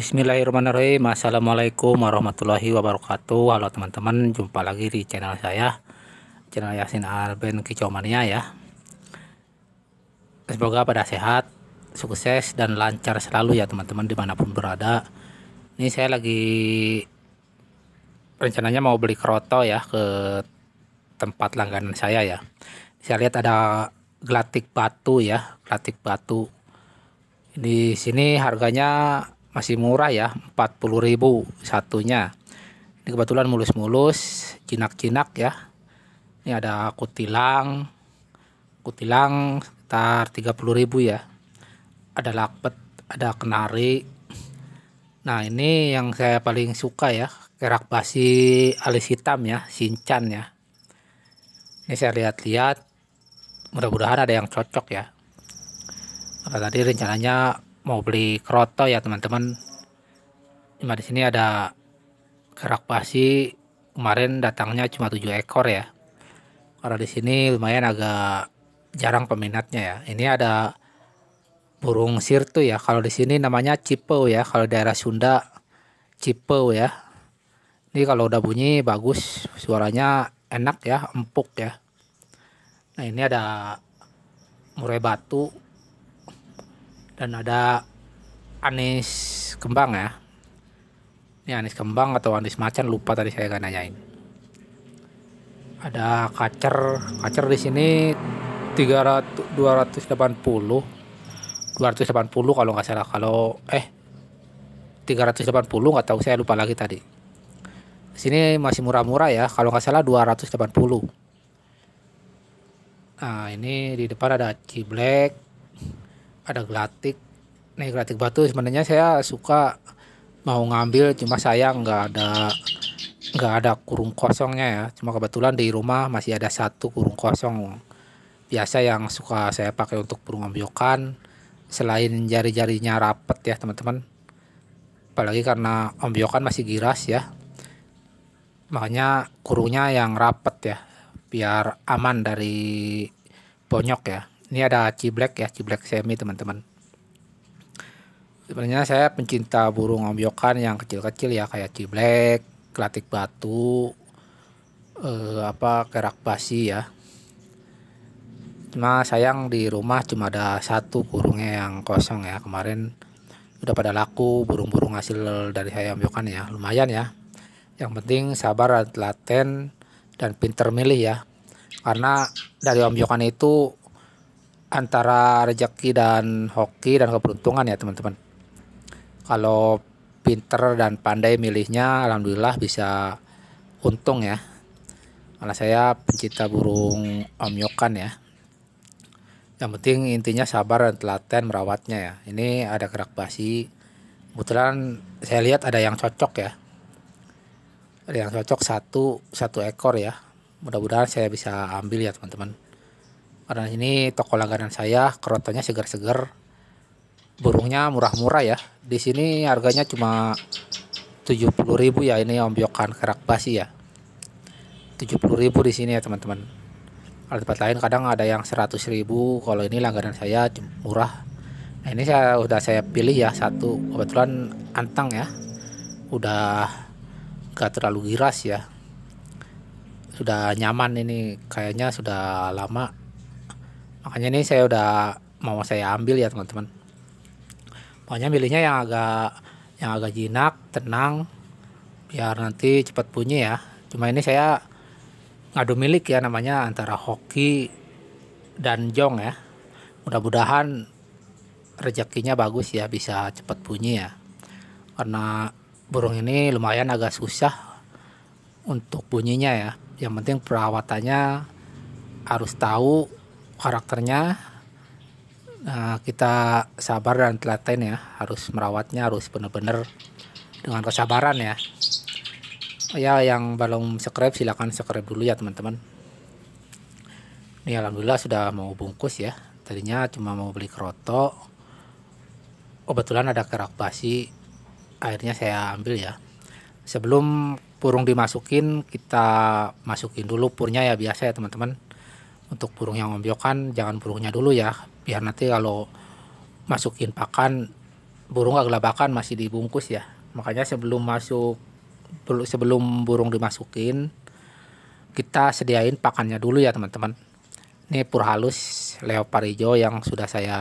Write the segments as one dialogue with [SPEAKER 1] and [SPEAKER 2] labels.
[SPEAKER 1] Bismillahirrahmanirrahim Assalamualaikum warahmatullahi wabarakatuh Halo teman-teman jumpa lagi di channel saya Channel Yasin Alben Kicomania ya Semoga pada sehat Sukses dan lancar selalu ya teman-teman dimanapun berada Ini saya lagi Rencananya mau beli kroto ya ke tempat langganan saya ya Saya lihat ada gelatik batu ya Gelatik batu di sini harganya masih murah ya 40.000 satunya ini kebetulan mulus-mulus jinak-jinak ya ini ada kutilang kutilang sekitar 30.000 ya ada lakpet ada kenari nah ini yang saya paling suka ya kerak basi alis hitam ya sincan ya ini saya lihat-lihat mudah-mudahan ada yang cocok ya karena tadi rencananya mau beli kroto ya teman-teman cuma di sini ada kerak pasi kemarin datangnya cuma 7 ekor ya karena di sini lumayan agak jarang peminatnya ya ini ada burung sirtu ya kalau di sini namanya cipeu ya kalau daerah Sunda cipeu ya ini kalau udah bunyi bagus suaranya enak ya empuk ya nah ini ada murai batu dan ada Anis Kembang ya ini Anis Kembang atau Anis Macan lupa tadi saya kan nanyain ada kacer kacer di sini 300 280 280 kalau nggak salah kalau eh 380 nggak tahu saya lupa lagi tadi di sini masih murah-murah ya kalau nggak salah 280 nah ini di depan ada Ciblek ada gelatik nih gelatik batu sebenarnya saya suka mau ngambil cuma saya nggak ada nggak ada kurung kosongnya ya cuma kebetulan di rumah masih ada satu kurung kosong biasa yang suka saya pakai untuk burung ombyokan selain jari-jarinya rapet ya teman-teman apalagi karena ombyokan masih giras ya makanya kurungnya yang rapet ya biar aman dari bonyok ya ini ada ciblek ya ciblek semi teman-teman sebenarnya saya pencinta burung ombyokan yang kecil-kecil ya kayak ciblek kelatik batu eh, apa kerak basi ya cuma sayang di rumah cuma ada satu burungnya yang kosong ya kemarin udah pada laku burung-burung hasil dari saya ombyokan ya lumayan ya yang penting sabar dan telaten dan pinter milih ya karena dari ombyokan itu antara rezeki dan hoki dan keberuntungan ya teman-teman. Kalau pinter dan pandai milihnya alhamdulillah bisa untung ya. Malah saya pencinta burung omyokan ya. Yang penting intinya sabar dan telaten merawatnya ya. Ini ada kerak basi. Kebetulan saya lihat ada yang cocok ya. Ada yang cocok satu satu ekor ya. Mudah-mudahan saya bisa ambil ya teman-teman. Karena ini toko langganan saya, kerotonya segar-segar. Burungnya murah-murah ya. Di sini harganya cuma 70.000 ya ini ombyokan kerak basi ya. 70.000 di sini ya teman-teman. Kalau tempat lain kadang ada yang 100.000, kalau ini langganan saya murah. Nah, ini saya udah saya pilih ya satu kebetulan antang ya. Udah gak terlalu giras ya. Sudah nyaman ini kayaknya sudah lama makanya ini saya udah mau saya ambil ya teman-teman pokoknya milihnya yang agak yang agak jinak tenang biar nanti cepat bunyi ya cuma ini saya ngadu milik ya namanya antara hoki dan jong ya mudah-mudahan rezekinya bagus ya bisa cepat bunyi ya karena burung ini lumayan agak susah untuk bunyinya ya yang penting perawatannya harus tahu karakternya nah, kita sabar dan telaten ya harus merawatnya harus benar-benar dengan kesabaran ya oh ya yang belum subscribe silahkan subscribe dulu ya teman-teman ini alhamdulillah sudah mau bungkus ya tadinya cuma mau beli keroto kebetulan ada kerak basi akhirnya saya ambil ya sebelum burung dimasukin kita masukin dulu purnya ya biasa ya teman-teman untuk burung yang membiokan jangan burungnya dulu ya biar nanti kalau masukin pakan burung gak gelabakan masih dibungkus ya makanya sebelum masuk sebelum burung dimasukin kita sediain pakannya dulu ya teman-teman ini pur halus leopard hijau yang sudah saya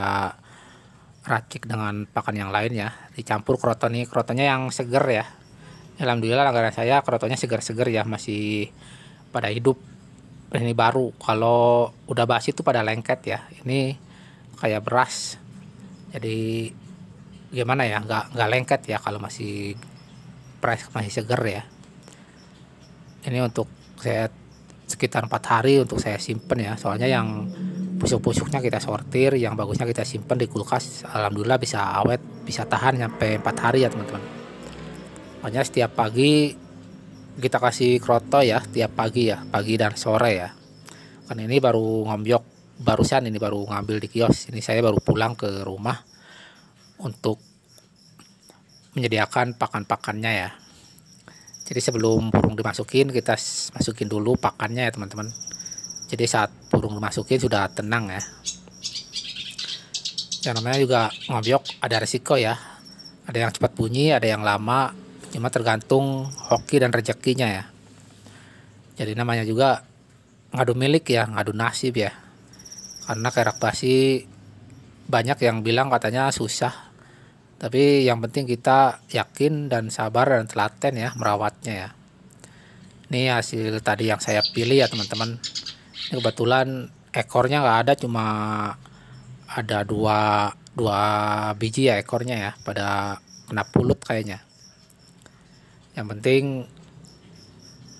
[SPEAKER 1] racik dengan pakan yang lain ya dicampur kroton nih krotonnya yang seger ya alhamdulillah langgaran saya krotonnya seger-seger ya masih pada hidup ini baru kalau udah basi itu pada lengket ya ini kayak beras jadi gimana ya nggak nggak lengket ya kalau masih fresh masih seger ya ini untuk saya sekitar empat hari untuk saya simpen ya soalnya yang busuk-busuknya kita sortir yang bagusnya kita simpen di kulkas alhamdulillah bisa awet bisa tahan sampai empat hari ya teman-teman makanya setiap pagi kita kasih kroto ya tiap pagi ya pagi dan sore ya kan ini baru ngombyok barusan ini baru ngambil di kios ini saya baru pulang ke rumah untuk menyediakan pakan-pakannya ya jadi sebelum burung dimasukin kita masukin dulu pakannya ya teman-teman jadi saat burung dimasukin sudah tenang ya yang namanya juga ngobyok ada resiko ya ada yang cepat bunyi ada yang lama cuma ya tergantung hoki dan rezekinya ya jadi namanya juga ngadu milik ya ngadu nasib ya karena kerak basi banyak yang bilang katanya susah tapi yang penting kita yakin dan sabar dan telaten ya merawatnya ya ini hasil tadi yang saya pilih ya teman-teman ini kebetulan ekornya nggak ada cuma ada dua dua biji ya ekornya ya pada kena pulut kayaknya yang penting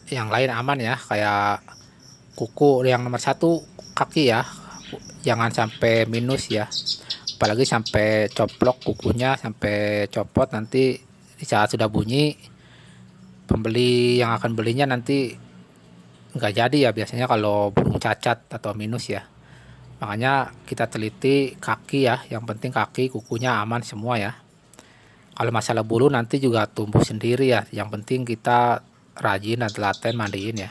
[SPEAKER 1] yang lain aman ya kayak kuku yang nomor satu kaki ya jangan sampai minus ya apalagi sampai coplok kukunya sampai copot nanti di saat sudah bunyi pembeli yang akan belinya nanti nggak jadi ya biasanya kalau burung cacat atau minus ya makanya kita teliti kaki ya yang penting kaki kukunya aman semua ya kalau masalah bulu nanti juga tumbuh sendiri ya. Yang penting kita rajin dan telaten mandiin ya.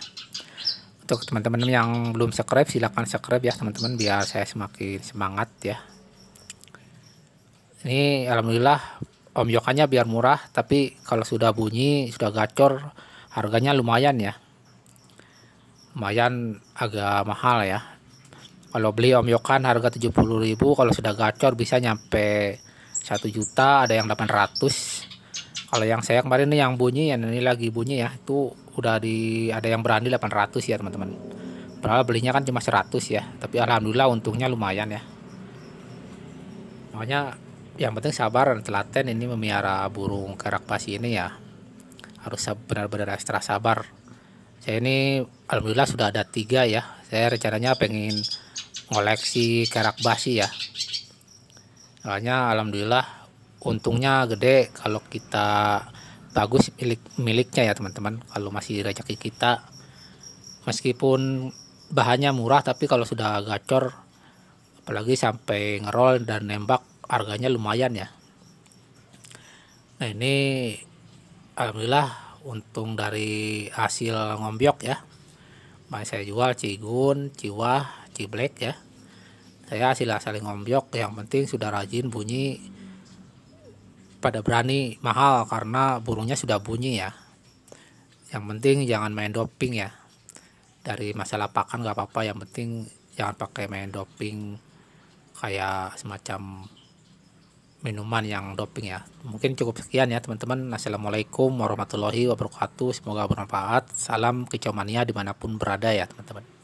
[SPEAKER 1] Untuk teman-teman yang belum subscribe silahkan subscribe ya teman-teman biar saya semakin semangat ya. Ini alhamdulillah Om Yokannya biar murah tapi kalau sudah bunyi sudah gacor harganya lumayan ya. Lumayan agak mahal ya. Kalau beli Om Yokan harga 70.000 kalau sudah gacor bisa nyampe 1 juta ada yang 800 kalau yang saya kemarin nih yang bunyi yang ini lagi bunyi ya itu udah di ada yang berani 800 ya teman-teman padahal belinya kan cuma 100 ya tapi alhamdulillah untungnya lumayan ya makanya yang penting sabar dan telaten ini memiara burung kerak pasi ini ya harus benar-benar ekstra sabar saya ini alhamdulillah sudah ada tiga ya saya rencananya pengen koleksi kerak basi ya Soalnya alhamdulillah untungnya gede kalau kita bagus milik miliknya ya teman-teman kalau masih rezeki kita meskipun bahannya murah tapi kalau sudah gacor apalagi sampai ngerol dan nembak harganya lumayan ya nah ini alhamdulillah untung dari hasil ngombyok ya saya jual cigun ciwah ciblek ya saya sila saling ngombyok yang penting sudah rajin bunyi pada berani mahal karena burungnya sudah bunyi ya yang penting jangan main doping ya dari masalah pakan gak apa-apa yang penting jangan pakai main doping kayak semacam minuman yang doping ya mungkin cukup sekian ya teman-teman assalamualaikum warahmatullahi wabarakatuh semoga bermanfaat salam kicau dimanapun berada ya teman-teman